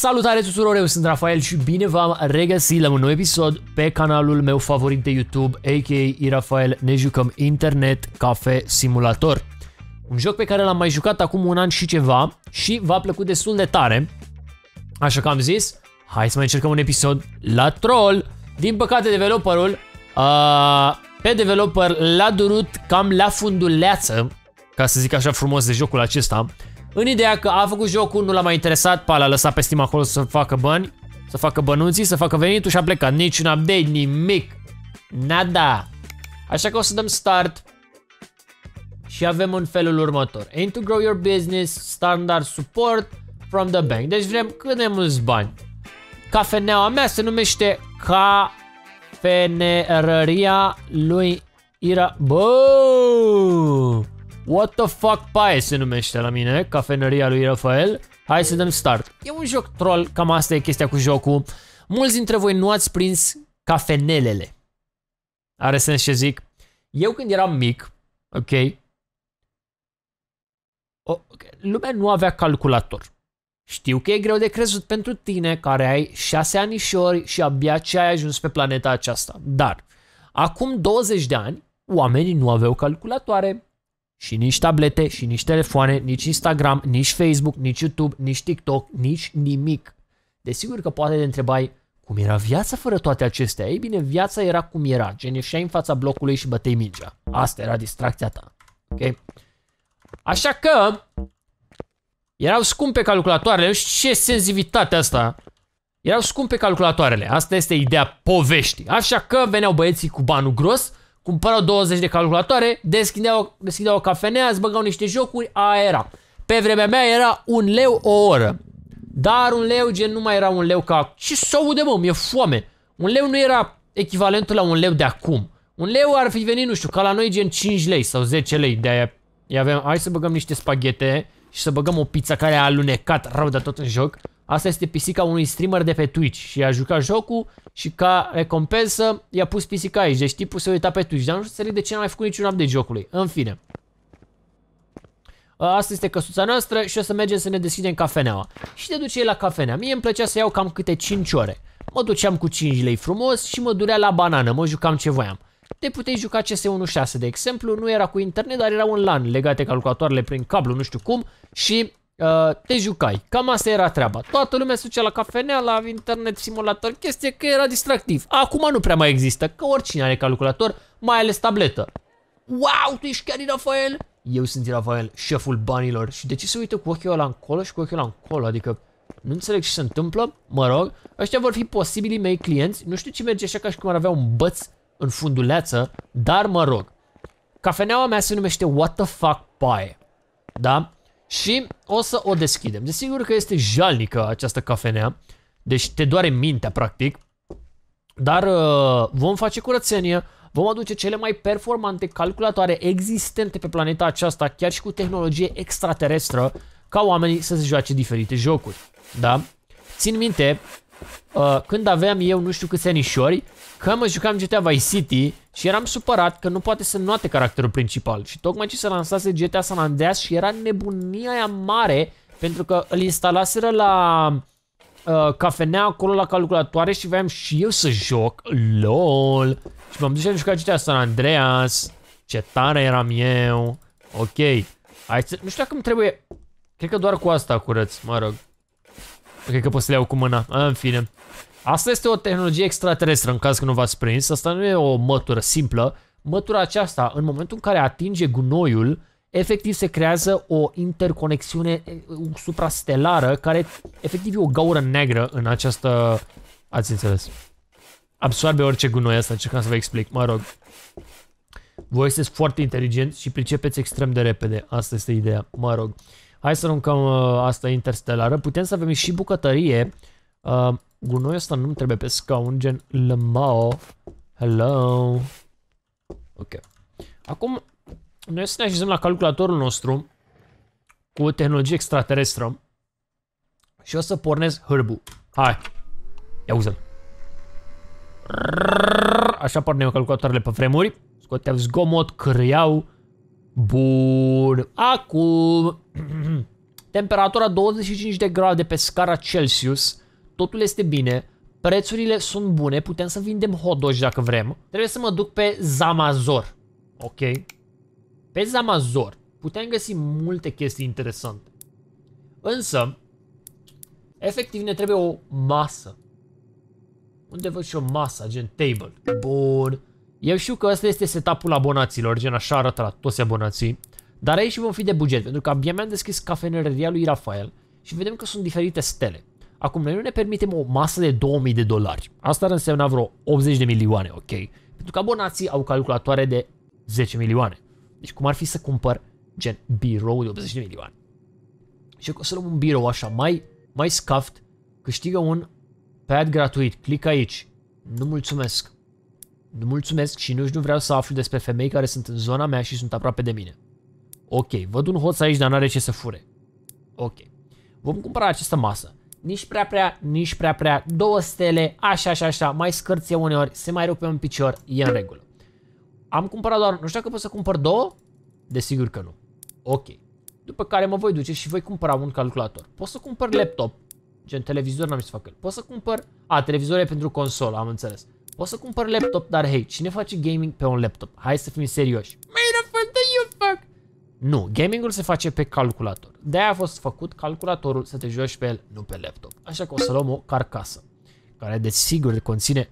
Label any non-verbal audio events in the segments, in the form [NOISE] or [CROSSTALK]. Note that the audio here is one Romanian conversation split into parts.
Salutare tuturor, eu sunt Rafael și bine v-am regăsit la un nou episod pe canalul meu favorit de YouTube, a.k.a. Rafael, ne jucăm Internet Cafe Simulator. Un joc pe care l-am mai jucat acum un an și ceva și v-a plăcut destul de tare. Așa că am zis, hai să mai încercăm un episod la troll. Din păcate, developerul, uh, pe developer l-a durut cam la funduleață, ca să zic așa frumos de jocul acesta, în ideea că a făcut jocul, nu l-a mai interesat, pa, l-a lăsat pe Steam acolo să facă bani, să facă bănuții, să facă venitul și a plecat. Niciun update, nimic. Nada. Așa că o să dăm start. Și avem în felul următor. Aim to grow your business, standard support from the bank. Deci vrem cât de mulți bani. Cafeneaua mea se numește Cafenerăria lui Ira... Bă! What the fuck paie se numește la mine, cafeneria lui Rafael. Hai să dăm start. E un joc troll, cam asta e chestia cu jocul. Mulți dintre voi nu ați prins cafenelele. Are sens ce zic? Eu când eram mic, ok, o, lumea nu avea calculator. Știu că e greu de crezut pentru tine care ai șase anișori și abia ce ai ajuns pe planeta aceasta. Dar, acum 20 de ani, oamenii nu aveau calculatoare. Și nici tablete, și nici telefoane, nici Instagram, nici Facebook, nici YouTube, nici TikTok, nici nimic. Desigur că poate te întrebai, cum era viața fără toate acestea? Ei bine, viața era cum era, gen ieșeai în fața blocului și bătei mingea. Asta era distracția ta. Ok? Așa că, erau scumpe calculatoarele, nu știu ce senzivitate asta. Erau scumpe calculatoarele, asta este ideea poveștii. Așa că veneau băieții cu banul gros, cumpărau 20 de calculatoare, deschideau, deschideau o cafenea, îți băgau niște jocuri, a era. Pe vremea mea era un leu o oră. Dar un leu gen nu mai era un leu ca... Ce s-o de mă, mi-e foame. Un leu nu era echivalentul la un leu de acum. Un leu ar fi venit, nu știu, ca la noi gen 5 lei sau 10 lei. De aia, avem, hai să băgăm niște spaghete și să băgăm o pizza care a alunecat rău de tot în joc. Asta este pisica unui streamer de pe Twitch și a jucat jocul și ca recompensă i-a pus pisica aici. Deci tipul se uita pe Twitch, dar nu știu să de ce n-a mai făcut niciun update jocului. În fine. Asta este căsuța noastră și o să mergem să ne deschidem cafeneaua. Și te duce la cafenea. Mie îmi plăcea să iau cam câte 5 ore. Mă duceam cu 5 lei frumos și mă durea la banană, mă jucam ce voiam te puteai juca CS1.6, de exemplu, nu era cu internet, dar era un LAN legate calculatoarele prin cablu, nu știu cum, și uh, te jucai. Cam asta era treaba. Toată lumea se ducea la cafenea, la internet simulator, chestie că era distractiv. Acum nu prea mai există, că oricine are calculator, mai ales tabletă. Wow, tu ești chiar Rafael? Eu sunt Rafael, șeful banilor. Și de ce se uită cu ochiul ăla încolo și cu ochiul ăla încolo? Adică nu înțeleg ce se întâmplă, mă rog, ăștia vor fi posibilii mei clienți, nu știu ce merge așa ca și cum ar avea un băț în funduleață, dar mă rog. Cafeneaua mea se numește What the fuck pie. Da? Și o să o deschidem. Desigur că este jalnică această cafenea, deci te doare mintea practic, dar uh, vom face curățenie, vom aduce cele mai performante calculatoare existente pe planeta aceasta, chiar și cu tehnologie extraterestră, ca oamenii să se joace diferite jocuri. Da? Țin minte, uh, când aveam eu nu știu câți anișori, Că mă jucam GTA Vice City și eram supărat că nu poate să noate caracterul principal și tocmai ce se lansase GTA San Andreas și era nebunia aia mare pentru că îl instalaseră la uh, cafenea acolo la calculatoare și voiam și eu să joc, lol. Și m-am dus și am jucat GTA San Andreas, ce tare eram eu, ok. Hai să... Nu știu dacă îmi trebuie... Cred că doar cu asta curăț, mă rog. Cred că pot să le iau cu mâna, în fine. Asta este o tehnologie extraterestră, în caz că nu v-ați prins. Asta nu e o mătură simplă. Mătura aceasta, în momentul în care atinge gunoiul, efectiv se creează o interconexiune suprastelară care efectiv e o gaură neagră în această... Ați înțeles. Absorbe orice gunoi asta, încercam să vă explic, mă rog. Voi sunteți foarte inteligent și pricepeți extrem de repede, asta este ideea, mă rog. Hai să aruncăm uh, asta interstelară, putem să avem și bucătărie. Uh, Gunoiul ăsta nu trebuie pe scaun, gen lămao. Hello. Ok. Acum, noi să ne așezăm la calculatorul nostru cu o tehnologie extraterestră și o să pornesc hârbu. Hai. Ia uză Așa porneau calculatoarele pe vremuri. Scoteau zgomot, creiau. Bun. Acum, [CLEARS THROAT] temperatura 25 de grade pe scara Celsius totul este bine, prețurile sunt bune, putem să vindem hot dacă vrem. Trebuie să mă duc pe Zamazor, ok? Pe Zamazor putem găsi multe chestii interesante. Însă, efectiv ne trebuie o masă. Unde văd și o masă, gen table. Bun. Eu știu că ăsta este setup-ul abonaților, gen așa arată la toți abonații. Dar aici vom fi de buget, pentru că abia mi-am deschis cafeneria lui Rafael și vedem că sunt diferite stele. Acum, noi nu ne permitem o masă de 2000 de dolari. Asta ar însemna vreo 80 de milioane, ok? Pentru că abonații au calculatoare de 10 milioane. Deci cum ar fi să cumpăr gen birou de 80 de milioane? Și o să luăm un birou așa mai, mai scaft, câștigă un pad gratuit, clic aici. Nu mulțumesc. Nu mulțumesc și nici nu vreau să aflu despre femei care sunt în zona mea și sunt aproape de mine. Ok, văd un hoț aici, dar n-are ce să fure. Ok. Vom cumpăra această masă nici prea prea, nici prea prea, două stele, așa așa așa, mai scârție uneori, se mai rupe un picior, e în regulă. Am cumpărat doar, nu știu dacă pot să cumpăr două? Desigur că nu. Ok. După care mă voi duce și voi cumpăra un calculator. Pot să cumpăr laptop, gen televizor n-am ce să fac el. Pot să cumpăr, a, televizor e pentru console, am înțeles. Pot să cumpăr laptop, dar hei, cine face gaming pe un laptop? Hai să fim serioși. Mai rău, eu fac! Nu, gamingul se face pe calculator. De-aia a fost făcut calculatorul să te joci pe el, nu pe laptop. Așa că o să luăm o carcasă, care desigur conține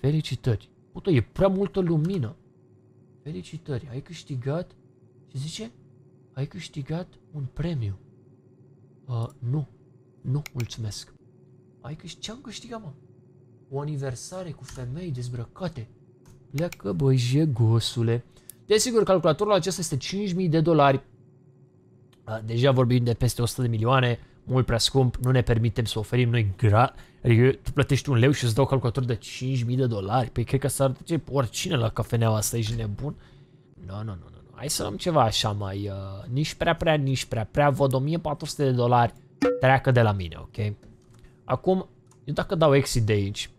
felicitări. Uite, e prea multă lumină. Felicitări, ai câștigat... Ce zice? Ai câștigat un premiu. Uh, nu, nu, mulțumesc. Ai câștigat... Ce-am câștigat, mă? O aniversare cu femei dezbrăcate. Pleacă, băi, jegosule. Desigur, calculatorul acesta este 5.000 de dolari. Deja vorbim de peste 100 de milioane, mult prea scump, nu ne permitem să oferim noi gra... Adică tu plătești un leu și îți dau calculator de 5.000 de dolari. Păi cred că s-ar duce oricine la cafeneaua asta, ești nebun. Nu, no, nu, no, nu, no, nu. Hai să luăm ceva așa mai... Uh, nici prea, prea, nici prea, prea. Văd 1400 de dolari treacă de la mine, ok? Acum, eu dacă dau exit de aici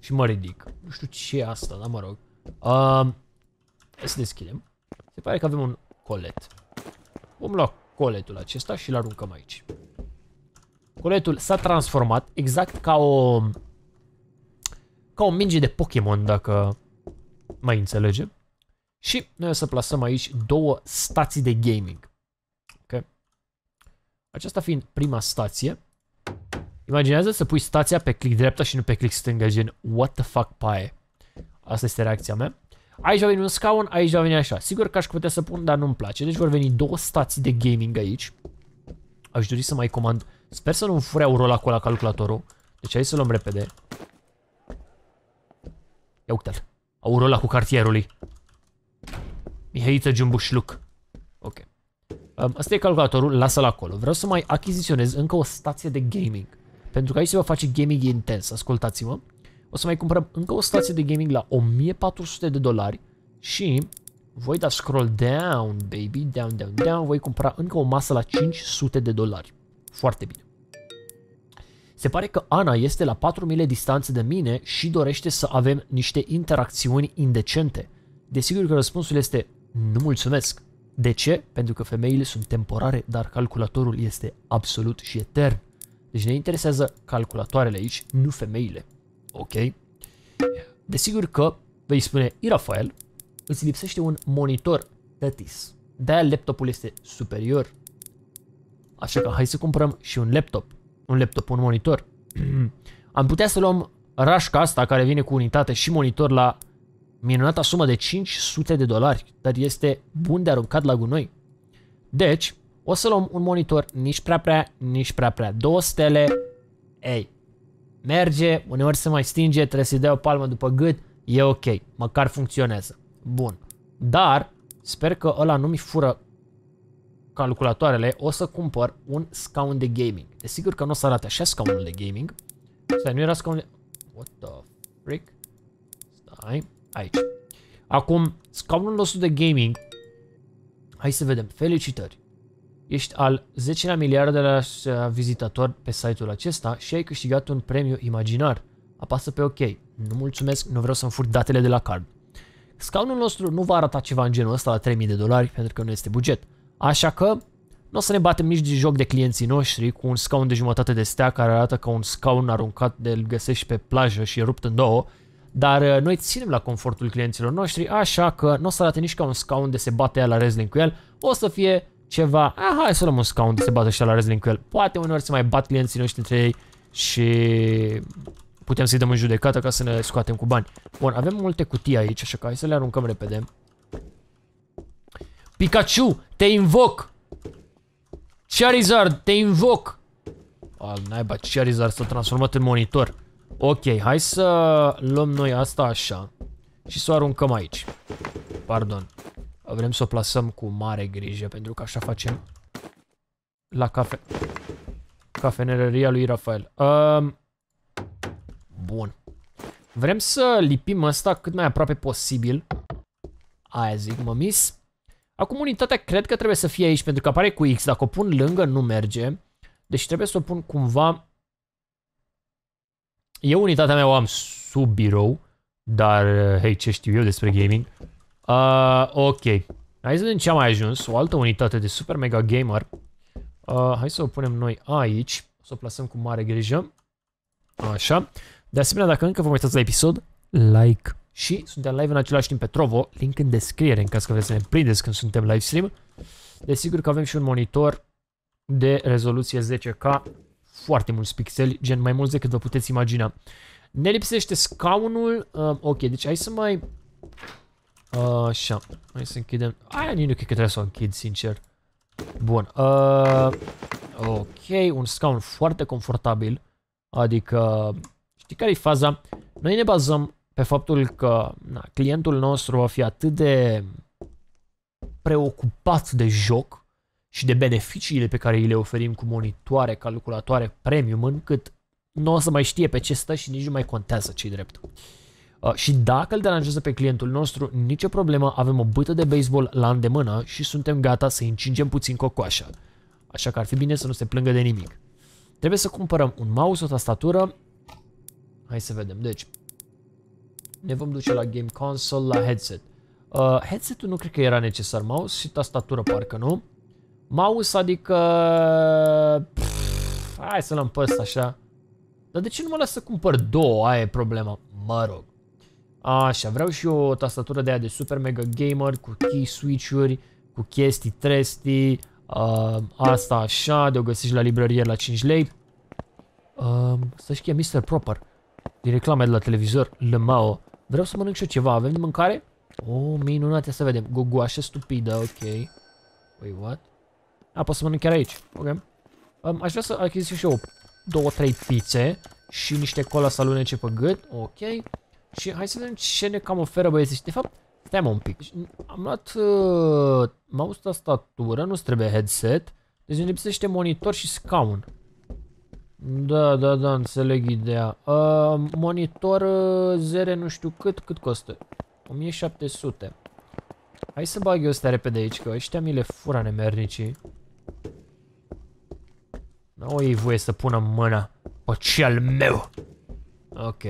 și mă ridic, nu știu ce e asta, dar mă rog. Um, să deschidem. Se pare că avem un colet. Vom lua coletul acesta și l aruncăm aici. Coletul s-a transformat exact ca o... ca o minge de Pokémon, dacă mai înțelege. Și noi o să plasăm aici două stații de gaming. Ok? Aceasta fiind prima stație. Imaginează să pui stația pe click dreapta și nu pe click stânga, gen what the fuck pie. Asta este reacția mea. Aici va veni un scaun, aici va veni așa. Sigur că aș putea să pun, dar nu-mi place. Deci vor veni două stații de gaming aici. Aș dori să mai comand. Sper să nu-mi fure aurul acolo la calculatorul. Deci hai să luăm repede. Ia uite-l. Aurul cu cartierului. Mihaiță Jumbușluc. Ok. Um, asta e calculatorul, lasă-l acolo. Vreau să mai achiziționez încă o stație de gaming. Pentru că aici se va face gaming intens, ascultați-mă. O să mai cumpărăm încă o stație de gaming la 1400 de dolari și voi da scroll down, baby, down, down, down, voi cumpăra încă o masă la 500 de dolari. Foarte bine. Se pare că Ana este la 4000 distanță de mine și dorește să avem niște interacțiuni indecente. Desigur că răspunsul este nu mulțumesc. De ce? Pentru că femeile sunt temporare, dar calculatorul este absolut și etern. Deci ne interesează calculatoarele aici, nu femeile. Ok. Desigur că vei spune, Irafael, îți lipsește un monitor tătis. De-aia laptopul este superior. Așa că hai să cumpărăm și un laptop. Un laptop, un monitor. [CLEARS THROAT] Am putea să luăm rașca asta care vine cu unitate și monitor la minunata sumă de 500 de dolari, dar este bun de aruncat la gunoi. Deci, o să luăm un monitor nici prea prea, nici prea prea. Două stele, ei, Merge, uneori se mai stinge, trebuie să-i dai o palmă după gât, e ok, măcar funcționează. Bun. Dar sper că ăla nu mi fură calculatoarele, o să cumpăr un scaun de gaming. Desigur că nu o să arate așa scaunul de gaming. Stai, nu era scaun de... What the frick? Stai, aici. Acum, scaunul nostru de gaming, hai să vedem, felicitări. Ești al 10-lea la uh, vizitatori pe site-ul acesta și ai câștigat un premiu imaginar. Apasă pe OK. Nu mulțumesc, nu vreau să-mi fur datele de la card. Scaunul nostru nu va arata ceva în genul ăsta la 3000 de dolari pentru că nu este buget. Așa că nu o să ne batem nici de joc de clienții noștri cu un scaun de jumătate de stea care arată ca un scaun aruncat de îl găsești pe plajă și e rupt în două, dar uh, noi ținem la confortul clienților noștri, așa că nu o să arate nici ca un scaun de se bate la wrestling cu el, o să fie ceva, ah, hai să luăm un scaun de se bată și la wrestling cu el. Poate uneori se mai bat clienții noștri între ei și putem să-i dăm în judecată ca să ne scoatem cu bani. Bun, avem multe cutii aici, așa că hai să le aruncăm repede. Pikachu, te invoc! Charizard, te invoc! Al ah, naiba, Charizard s-a transformat în monitor. Ok, hai să luăm noi asta așa. Și să o aruncăm aici. Pardon. Vrem să o plasăm cu mare grijă, pentru că așa facem la cafe... cafenereria lui Rafael. Um, bun. Vrem să lipim asta cât mai aproape posibil. Aia zic, mă mis. Acum unitatea cred că trebuie să fie aici, pentru că apare cu X. Dacă o pun lângă, nu merge. Deci trebuie să o pun cumva... Eu unitatea mea o am sub birou, dar eh, hei, ce știu eu despre gaming. Uh, ok. Hai să vedem ce am mai ajuns. O altă unitate de Super Mega Gamer. Uh, hai să o punem noi aici. să o plasăm cu mare grijă. Așa. De asemenea, dacă încă vă mai uitați la episod, like. Și suntem live în același timp pe Trovo, link în descriere în caz că vreți să ne prindeți când suntem live stream. Desigur că avem și un monitor de rezoluție 10K, foarte mulți pixeli, gen mai mulți decât vă puteți imagina. Ne lipsește scaunul, uh, ok, deci hai să mai Așa, hai să închidem. Aia nu cred că trebuie să o închid, sincer. Bun. Uh, ok, un scaun foarte confortabil. Adică, știi care e faza? Noi ne bazăm pe faptul că na, clientul nostru va fi atât de preocupat de joc și de beneficiile pe care îi le oferim cu monitoare, calculatoare premium, încât nu o să mai știe pe ce stă și nici nu mai contează ce drept. Uh, și dacă îl deranjează pe clientul nostru, nicio problemă, avem o bâtă de baseball la îndemână și suntem gata să încingem puțin cocoașa. Așa că ar fi bine să nu se plângă de nimic. Trebuie să cumpărăm un mouse, o tastatură. Hai să vedem. Deci, ne vom duce la game console, la headset. Uh, headsetul nu cred că era necesar mouse și tastatură parcă nu. Mouse adică... Pff, hai să l-am așa. Dar de ce nu mă las să cumpăr două? Aia e problema. Mă rog. Așa, vreau și eu o tastatură de aia de super mega gamer cu key switch-uri, cu chestii, tresti, uh, asta așa, de o găsești la librărie la 5 lei. Uh, să știe Mr. Proper, din reclame de la televizor, Lămao. Vreau să mănânc și eu ceva, avem de mâncare? O, oh, minunat, ia să vedem. Gogoașă stupidă, ok. Wait, păi, what? A, pot să mănânc chiar aici, ok. Um, aș vrea să achiziți și eu două, trei pizze și niște cola salunece pe gât, ok. Și hai să vedem ce ne cam oferă băieții. Și de fapt, stai un pic. Am luat uh, mouse tastatură, nu trebuie headset. Deci ne lipsește monitor și scaun. Da, da, da, înțeleg ideea. Uh, monitor uh, zere nu știu cât, cât costă. 1700. Hai să bag eu ăstea repede aici, că ăștia mi le fura nemernicii. N-au ei voie să pună mâna pe cel meu. Ok.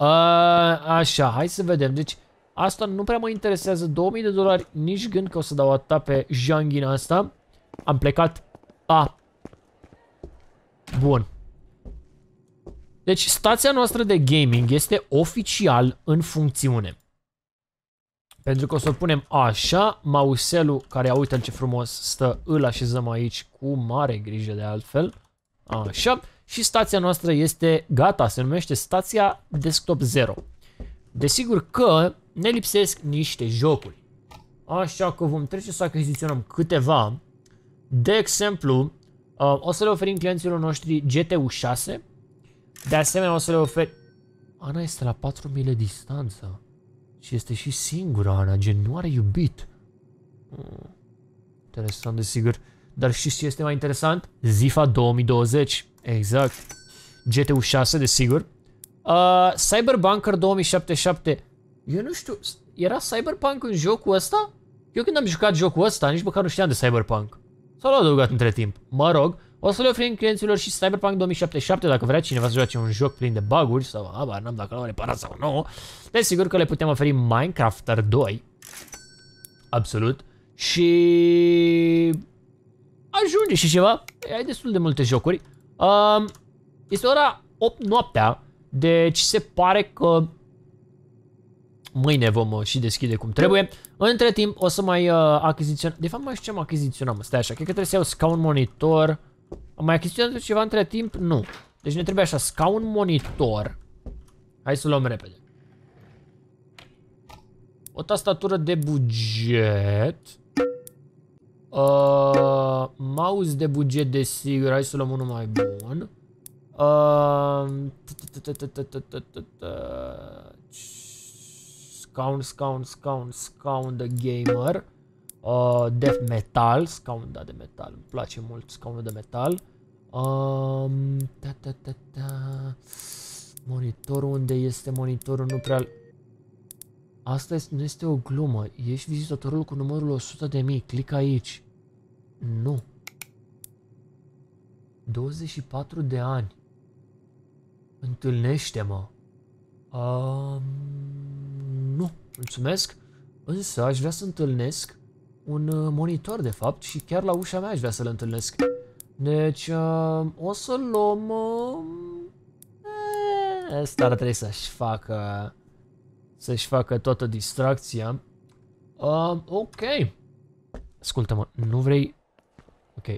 Așa, hai să vedem. Deci, asta nu prea mă interesează. 2000 de dolari, nici gând că o să dau atâta pe janghina asta. Am plecat. A. Bun. Deci, stația noastră de gaming este oficial în funcțiune. Pentru că o să punem așa, mauselul, care ia uite ce frumos stă, îl așezăm aici cu mare grijă de altfel. Așa și stația noastră este gata, se numește stația Desktop 0. Desigur că ne lipsesc niște jocuri. Așa că vom trece să achiziționăm câteva. De exemplu, uh, o să le oferim clienților noștri GTU 6. De asemenea, o să le ofer... Ana este la 4000 distanță. Și este și singura, Ana, gen nu are iubit. Hmm, interesant, desigur. Dar știți ce este mai interesant? Zifa 2020. Exact. GTU 6, desigur. Uh, Cyberpunk 2077. Eu nu știu, era Cyberpunk în jocul ăsta? Eu când am jucat jocul ăsta, nici măcar nu știam de Cyberpunk. S-a luat adăugat între timp. Mă rog, o să le oferim clienților și Cyberpunk 2077 dacă vrea cineva să joace un joc plin de baguri sau aba, n-am dacă l-au reparat sau nu. Desigur că le putem oferi Minecrafter 2. Absolut. Și... Ajunge și ceva. Ai destul de multe jocuri. Um, este ora 8 noaptea, deci se pare că mâine vom uh, și deschide cum trebuie. Între timp o să mai uh, achiziționăm, de fapt mai știu ce am mă, stai așa, cred că trebuie să iau scaun monitor. Am mai achiziționat ceva între timp? Nu. Deci ne trebuie așa, scaun monitor. Hai să luăm repede. O tastatură de buget. Uh, mouse de buget, desigur. Hai să luăm unul mai bun. Scound, scound, scound, scound the gamer. Uh, death metal, scound da, de metal. Îmi place mult scaunul de metal. Um, monitorul, unde este monitorul? Nu prea... Asta este, nu este o glumă. Ești vizitatorul cu numărul 100 de mii. Clic aici. Nu. 24 de ani. Întâlnește-mă. Um, nu, mulțumesc. Însă aș vrea să întâlnesc un uh, monitor, de fapt, și chiar la ușa mea aș vrea să-l întâlnesc. Deci, um, o să luăm... Um, e, asta trebuie să-și facă... Să-și facă toată distracția. Uh, ok. Ascultă-mă, nu vrei... Ok.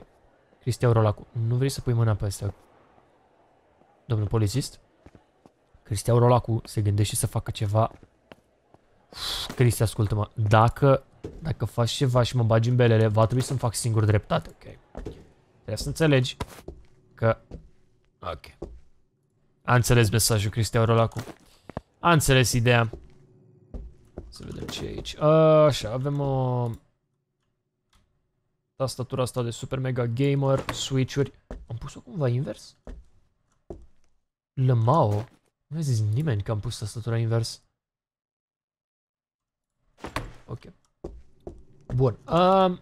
Cristia Rolacu, nu vrei să pui mâna pe asta? Domnul polițist? Cristia Rolacu se gândește să facă ceva... Cristi, ascultă-mă, dacă, dacă faci ceva și mă bagi în belele, va trebui să-mi fac singur dreptate, ok? Trebuie să înțelegi că... Ok. A înțeles mesajul Cristian Rolacu. A înțeles ideea. Să vedem ce e aici. Așa, avem o... Tastatura asta de super mega gamer, switch-uri. Am pus-o cumva invers? Lămao? Nu a zis nimeni că am pus tastatura invers. Ok. Bun. Um,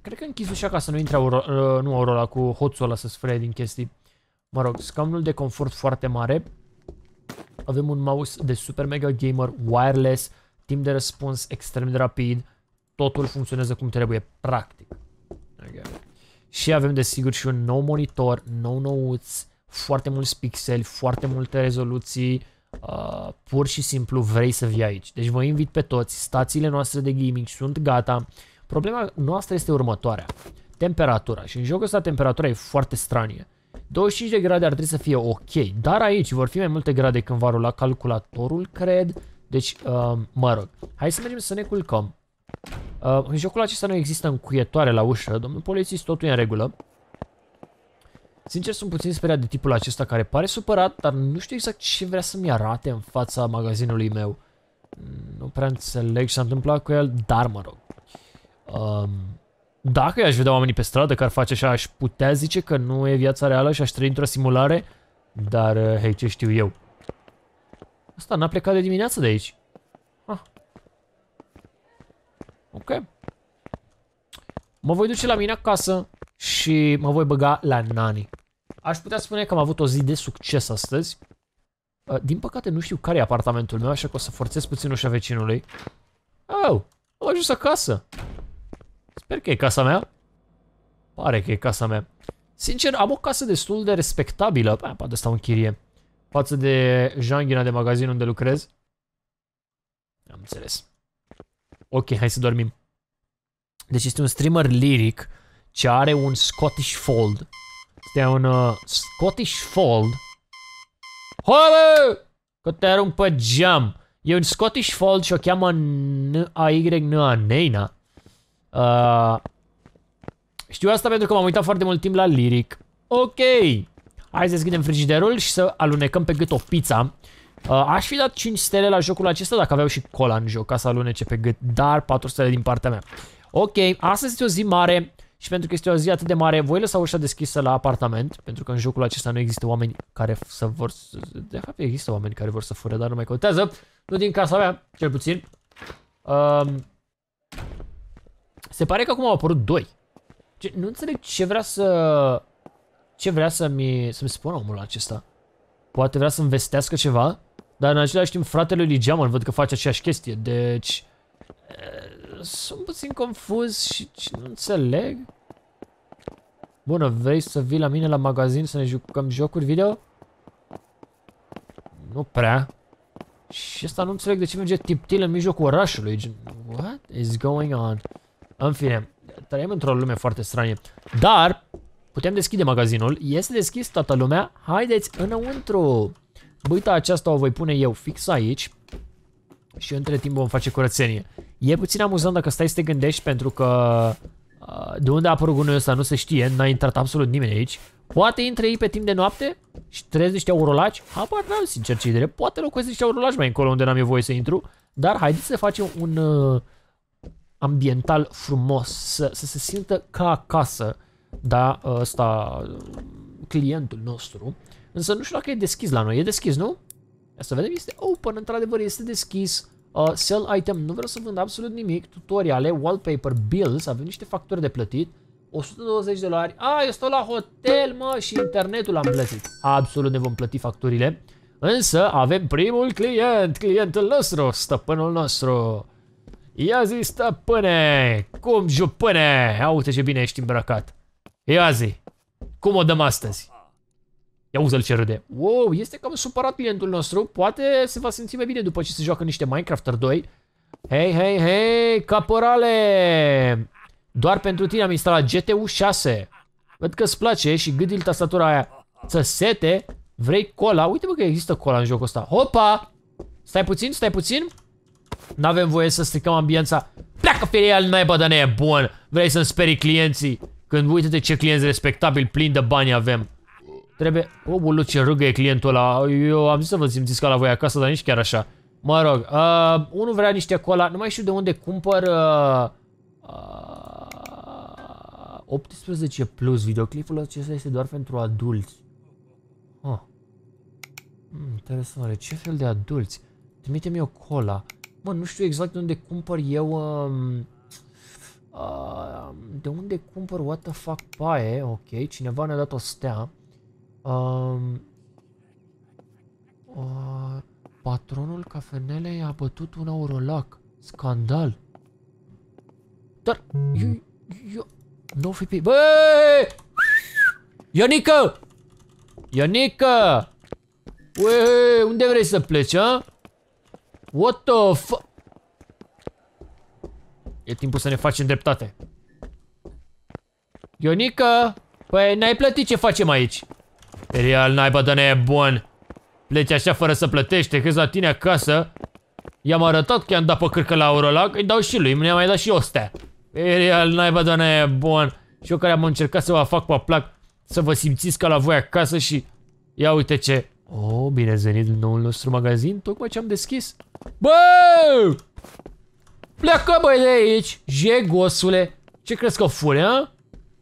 cred că închis ușa ca să nu intre Aurora, uh, nu aurora cu hoțul ăla să sfârâie din chestii. Mă rog, scaunul de confort foarte mare. Avem un mouse de super mega gamer wireless timp de răspuns extrem de rapid, totul funcționează cum trebuie, practic. Okay. Și avem desigur și un nou monitor, nou nouț, foarte mulți pixeli, foarte multe rezoluții, uh, pur și simplu vrei să vii aici. Deci vă invit pe toți, stațiile noastre de gaming sunt gata. Problema noastră este următoarea, temperatura. Și în jocul ăsta temperatura e foarte stranie. 25 de grade ar trebui să fie ok, dar aici vor fi mai multe grade când va rula calculatorul, cred, deci, uh, mă rog. Hai să mergem să ne culcăm. Uh, în jocul acesta nu există încuietoare la ușă. Domnul polițist, totul e în regulă. Sincer, sunt puțin speriat de tipul acesta care pare supărat, dar nu știu exact ce vrea să-mi arate în fața magazinului meu. Nu prea înțeleg ce s-a întâmplat cu el, dar mă rog. Um, dacă i-aș vedea oamenii pe stradă care face așa, aș putea zice că nu e viața reală și aș trăi într-o simulare, dar uh, hei, ce știu eu. Asta n-a plecat de dimineață de aici. Ah. Ok. Mă voi duce la mine acasă și mă voi băga la nani. Aș putea spune că am avut o zi de succes astăzi. Uh, din păcate nu știu care e apartamentul meu, așa că o să forțez puțin ușa vecinului. Oh, am ajuns acasă. Sper că e casa mea. Pare că e casa mea. Sincer, am o casă destul de respectabilă. Poate stau în chirie față de janghina de magazin unde lucrez. Am înțeles. Ok, hai să dormim. Deci este un streamer liric ce are un Scottish Fold. Este un uh, Scottish Fold. Hola! Că te arunc pe geam. E un Scottish Fold și o cheamă n a y n a Neina. Uh, știu asta pentru că m-am uitat foarte mult timp la liric. Ok. Hai să deschidem frigiderul și să alunecăm pe gât o pizza. Uh, aș fi dat 5 stele la jocul acesta dacă aveau și cola în joc ca să alunece pe gât, dar 4 stele din partea mea. Ok, astăzi este o zi mare și pentru că este o zi atât de mare, voi lăsa ușa deschisă la apartament, pentru că în jocul acesta nu există oameni care să vor să... De fapt există oameni care vor să fure, dar nu mai contează. Nu din casa mea, cel puțin. Uh, se pare că acum au apărut doi. Ce, nu înțeleg ce vrea să ce vrea să-mi să-mi spună omul acesta. Poate vrea să-mi vestească ceva, dar în același timp fratele lui Geamăn văd că face aceeași chestie, deci... E, sunt puțin confuz și, și nu înțeleg. Bună, vrei să vii la mine la magazin să ne jucăm jocuri video? Nu prea. Și asta nu înțeleg de ce merge tiptil în mijlocul orașului. what is going on? În fine, trăim într-o lume foarte stranie. Dar, Putem deschide magazinul. Este deschis toată lumea. Haideți înăuntru. Băita aceasta o voi pune eu fix aici. Și între timp vom face curățenie. E puțin amuzant dacă stai să te gândești pentru că... De unde a apărut gunoiul ăsta nu se știe, n-a intrat absolut nimeni aici. Poate intre ei pe timp de noapte și trăiesc niște aurolaci? Habar n-am, sincer, ce drept. Poate locuiesc niște aurolaci mai încolo unde n-am eu voie să intru. Dar haideți să facem un uh, ambiental frumos, să, să se simtă ca acasă da, ăsta, clientul nostru, însă nu știu dacă e deschis la noi. E deschis, nu? Ia să vedem, este open, într-adevăr, este deschis. Uh, sell item, nu vreau să vând absolut nimic, tutoriale, wallpaper, bills, avem niște facturi de plătit, 120 de dolari. A, eu stau la hotel, mă, și internetul am plătit. Absolut ne vom plăti facturile. Însă avem primul client, clientul nostru, stăpânul nostru. Ia zi, stăpâne, cum jupâne, uite ce bine ești îmbrăcat. Ia zi. Cum o dăm astăzi? Ia uză-l ce râde. Wow, este cam supărat clientul nostru. Poate se va simți mai bine după ce se joacă niște Minecrafter 2. Hei, hei, hei, caporale! Doar pentru tine am instalat GTU 6. Văd că îți place și gâdil tastatura aia. Să sete, vrei cola? Uite mă că există cola în jocul ăsta. Hopa! Stai puțin, stai puțin. N-avem voie să stricăm ambianța. Pleacă feria n-ai bădă nebun! Vrei să-mi sperii clienții? Când uite-te ce clienți respectabil, plin de bani avem. Trebuie... bulu, ce râgăie clientul ăla. Eu am zis să vă simțiți ca la voi acasă, dar nici chiar așa. Mă rog, uh, unul vrea niște cola, nu mai știu de unde cumpăr uh, uh, 18 plus. Videoclipul acesta este doar pentru adulți. Huh. Ah. Hmm, interesant, ce fel de adulți? Trimite-mi o cola. Mă, nu știu exact unde cumpăr eu... Uh, de unde cumpăr what the fuck paie? Ok, cineva ne-a dat o stea. Um, uh, patronul cafenelei a bătut un aurolac. Scandal. Dar eu, eu, nu fi pe... Bă! Ionică! Ionică! Ue, unde vrei să pleci, a? What the fuck? E timpul să ne facem dreptate. Ionica, Păi n-ai plătit ce facem aici? Real naiba e bun. Pleci așa fără să plătești, crezi la tine acasă? I-am arătat că i-am dat pe cârcă la Aurolac, îi dau și lui, mi-a mai dat și ostea. Real naiba e bun. Și eu care am încercat să vă fac pe plac, să vă simțiți ca la voi acasă și... Ia uite ce... Oh, bine ați venit în noul nostru magazin, tocmai ce am deschis. Bă! Pleacă, băi, de aici, jegosule. Ce crezi că furi, a?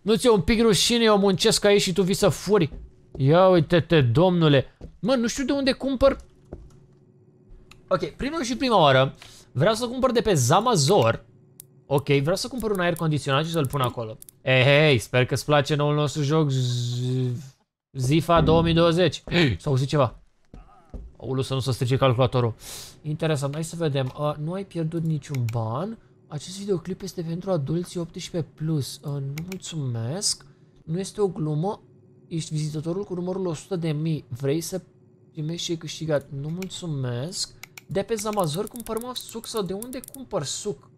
Nu ți-e un pic rușine, eu muncesc aici și tu vii să furi. Ia uite-te, domnule. Mă, nu știu de unde cumpăr... Ok, primul și prima oară vreau să cumpăr de pe Zamazor. Ok, vreau să cumpăr un aer condiționat și să-l pun acolo. Ei, eh, hei, sper că-ți place noul nostru joc Z Zifa 2020. Hei, S-a auzit ceva. Aulu să nu se strice calculatorul. Interesant, hai să vedem. Uh, nu ai pierdut niciun ban. Acest videoclip este pentru adulții 18+. Plus. Uh, nu mulțumesc. Nu este o glumă. Ești vizitatorul cu numărul 100 de mii. Vrei să primești și ai câștigat. Nu mulțumesc. De pe Zamazor cumpăr mă suc sau de unde cumpăr suc?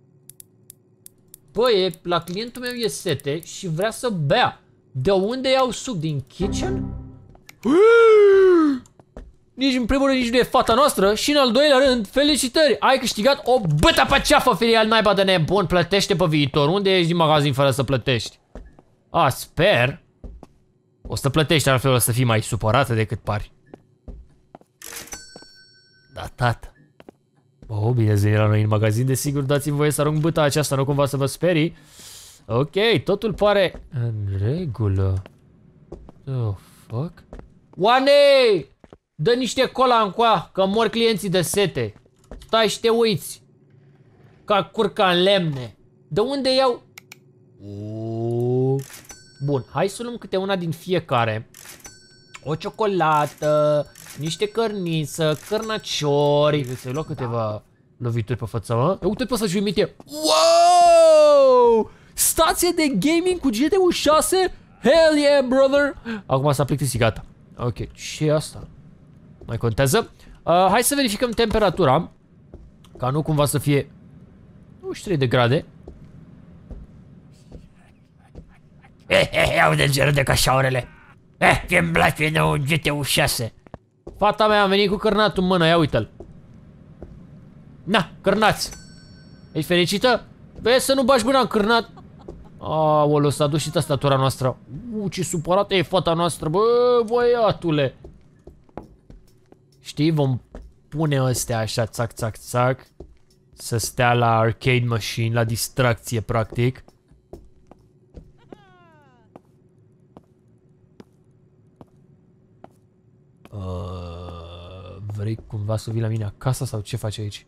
Băie, la clientul meu e sete și vrea să bea. De unde iau suc? Din kitchen? Uuuu! nici în primul rând nici nu e fata noastră și în al doilea rând, felicitări, ai câștigat o băta pe ceafă, filial naiba de nebun, plătește pe viitor, unde ești din magazin fără să plătești? A, sper. O să plătești, altfel o să fii mai supărată decât pari. Da, tată. Oh, bine ați la noi în magazin, desigur, dați-mi voie să arunc băta aceasta, nu cumva să vă sperii. Ok, totul pare în regulă. The oh, fuck? Oane! Dă niște cola coa, că mor clienții de sete. Stai și te uiți. Ca curca în lemne. De unde iau? Uuu. Bun, hai să luăm câte una din fiecare. O ciocolată, niște cărniță, cărnaciori. Să-i lua câteva da. lovituri pe față, mă. Uite pe să-și uimite. Wow! Stație de gaming cu GTU 6? Hell yeah, brother! Acum s-a plictisit, gata. Ok, ce e asta? mai contează. Uh, hai să verificăm temperatura. Ca nu cumva să fie 23 de grade. Eh, eh, iau eh, de zero de cașaurele. Eh, ce de un GTU 6. Fata mea a venit cu cărnatul în mână, ia uite-l. Na, cărnați. Ești fericită? Vei să nu bași mâna în cărnat. Aoleu, s-a dus și tastatura noastră. U, ce supărată e fata noastră, bă, băiatule. Știi, vom pune astea așa, țac, țac, țac, să stea la arcade machine, la distracție, practic. Uh, vrei cumva să vii la mine acasă sau ce faci aici?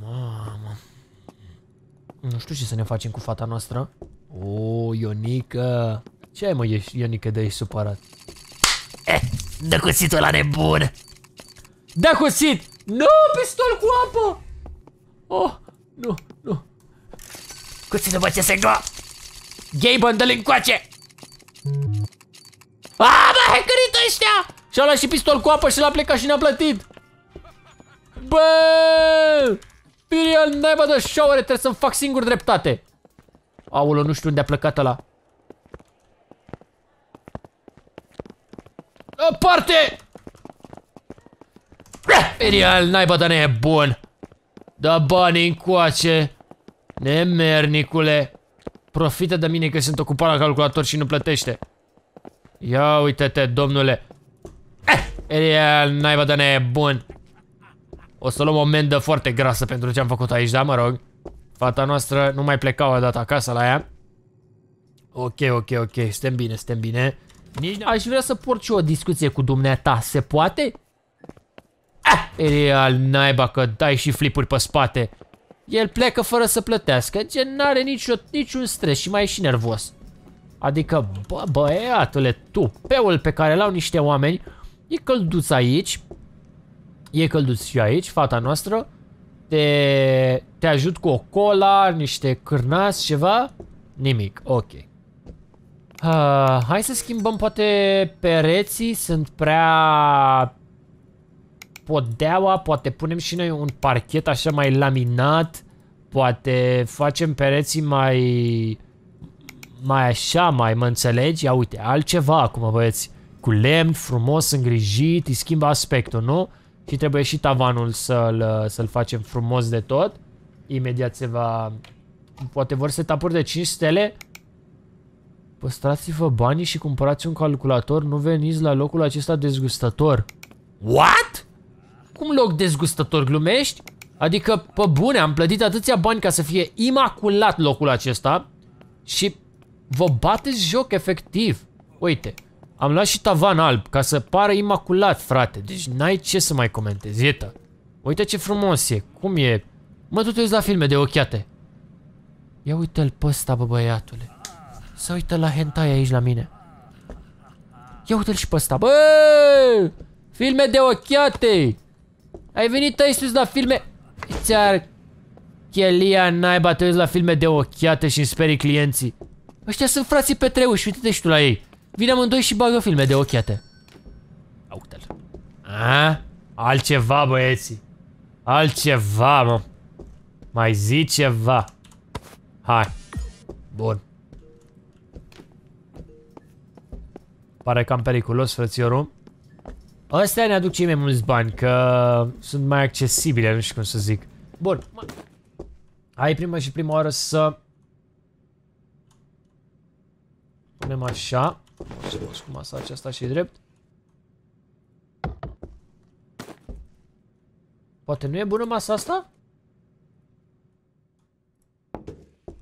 Mama! Nu știu ce să ne facem cu fata noastră. O, Ionica. Ce ai mă, Ionica, de aici supărat? Eh, dă cuțitul la nebun! Da cuțit! Nu, no, pistol cu apă! Oh, nu, nu. Cuțitul după ce se go! Gaben, dă-l încoace! Aaa, bă, hackerit ăștia! Și-a luat și pistol cu apă și l-a plecat și ne-a plătit! Bă! Pirial, naiba de șoare, trebuie să-mi fac singur dreptate! Aolo, nu știu unde a plecat ăla. Aparte! Genial, naiba, dar e bun. Da bani încoace. Nemernicule. Profită de mine că sunt ocupat la calculator și nu plătește. Ia uite-te, domnule. Genial, naiba, dar e bun. O să luăm o mendă foarte grasă pentru ce am făcut aici, da, mă rog. Fata noastră nu mai pleca o dată acasă la ea. Ok, ok, ok, suntem bine, suntem bine. Nici Aș vrea să port și o discuție cu dumneata, se poate? Ah, e naiba că dai și flipuri pe spate. El pleacă fără să plătească, gen n-are nicio, niciun stres și mai e și nervos. Adică, bă, băiatule, peul pe care l-au niște oameni, e călduț aici, e călduț și aici, fata noastră, te, te ajut cu o cola, niște cârnați, ceva, nimic, ok. Uh, hai să schimbăm poate pereții, sunt prea podeaua, poate punem și noi un parchet așa mai laminat, poate facem pereții mai mai așa, mai mă înțelegi? Ia uite, altceva acum băieți, cu lemn, frumos, îngrijit, îi schimbă aspectul, nu? Și trebuie și tavanul să-l să facem frumos de tot. Imediat se va... Poate vor setapuri de 5 stele, Păstrați-vă banii și cumpărați un calculator, nu veniți la locul acesta dezgustător. What? Cum loc dezgustător, glumești? Adică, pe bune, am plătit atâția bani ca să fie imaculat locul acesta și vă bateți joc efectiv. Uite, am luat și tavan alb ca să pară imaculat, frate, deci n-ai ce să mai comentezi, ietă. Uite ce frumos e, cum e. Mă, tu la filme de ochiate. Ia uite-l pe ăsta, bă, băiatule. Să uită la hentai aici la mine. Ia uite-l și pe ăsta. Bă! Filme de ochiate! Ai venit aici sus la filme... Ți-ar... Chelia naiba, te la filme de ochiate și îmi sperii clienții. Ăștia sunt frații Petreuși, uite-te și tu la ei. Vine amândoi și bagă filme de ochiate. Uite-l. Altceva, băieții. Altceva, mă. Mai zi ceva. Hai. Bun. Pare cam periculos, frățiorul. Astea ne aduc cei mai mulți bani, că sunt mai accesibile, nu știu cum să zic. Bun. Hai prima și prima oară să... Punem așa. Și cum Asta? aceasta și drept. Poate nu e bună masa asta?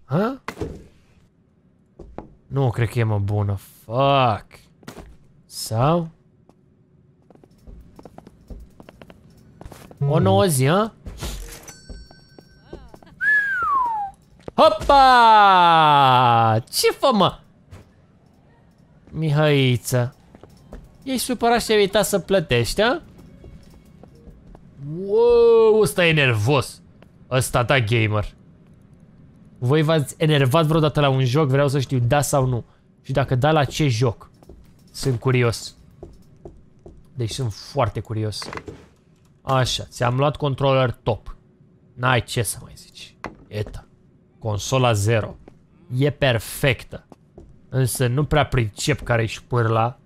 Ha? Nu, cred că e mă bună. Fuck. Sau? O nouă zi, a? Hopa! Ce fă, mă? Mihăiță. Ești supărat și ai uitat să plătești, a? Wow, ăsta e nervos. Ăsta ta da, gamer. Voi v-ați enervat vreodată la un joc? Vreau să știu da sau nu. Și dacă da, la ce joc? Sunt curios. Deci sunt foarte curios. Așa, ți-am luat controller top. N-ai ce să mai zici. Eta. Consola 0. E perfectă. Însă nu prea pricep care își pârla.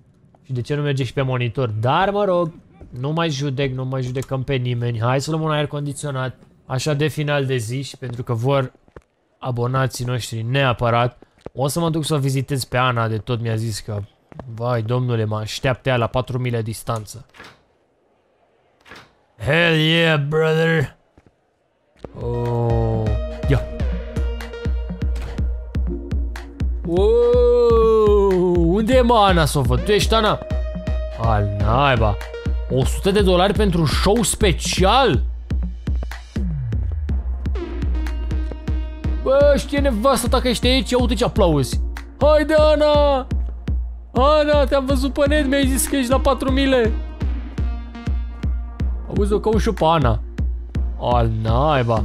Și de ce nu merge și pe monitor. Dar mă rog, nu mai judec, nu mai judecăm pe nimeni. Hai să luăm un aer condiționat. Așa de final de zi și pentru că vor abonații noștri neapărat. O să mă duc să o vizitez pe Ana de tot mi-a zis că Vai, domnule, mă așteaptă ea la 4000 distanță. Hell yeah, brother! Oh, ia! Oh, unde e mă Ana s o văd? Tu ești Ana? Al naiba! 100 de dolari pentru un show special? Bă, știe nevasta ta că ești aici, ia uite ce aplauzi! Haide, Ana! Ana, te-am văzut pe net, mi-ai zis că ești la 4000. Auzi-o, căut și pe Ana. Al naiba.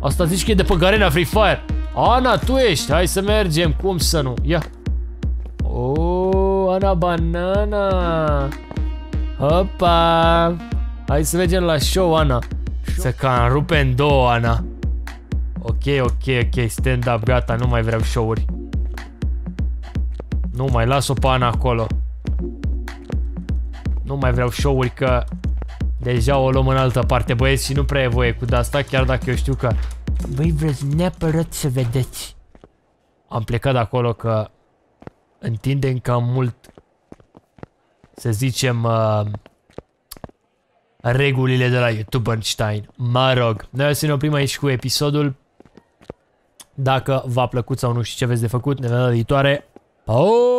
Asta zici că e de pe Garena Free Fire. Ana, tu ești, hai să mergem, cum să nu? Ia. Oh, Ana Banana. Hopa. Hai să mergem la show, Ana. Să cam rupem două, Ana. Ok, ok, ok, stand up, gata, nu mai vreau show-uri. Nu mai las o pana acolo. Nu mai vreau show-uri că deja o luăm în altă parte, băieți, și nu prea e voie cu de-asta, chiar dacă eu știu că voi vreți neapărat să vedeți. Am plecat de acolo că întindem cam mult, să zicem, uh, regulile de la YouTube Einstein. Mă rog, noi o să ne oprim aici cu episodul. Dacă v-a plăcut sau nu știu ce veți de făcut, ne vedem la viitoare. Oh.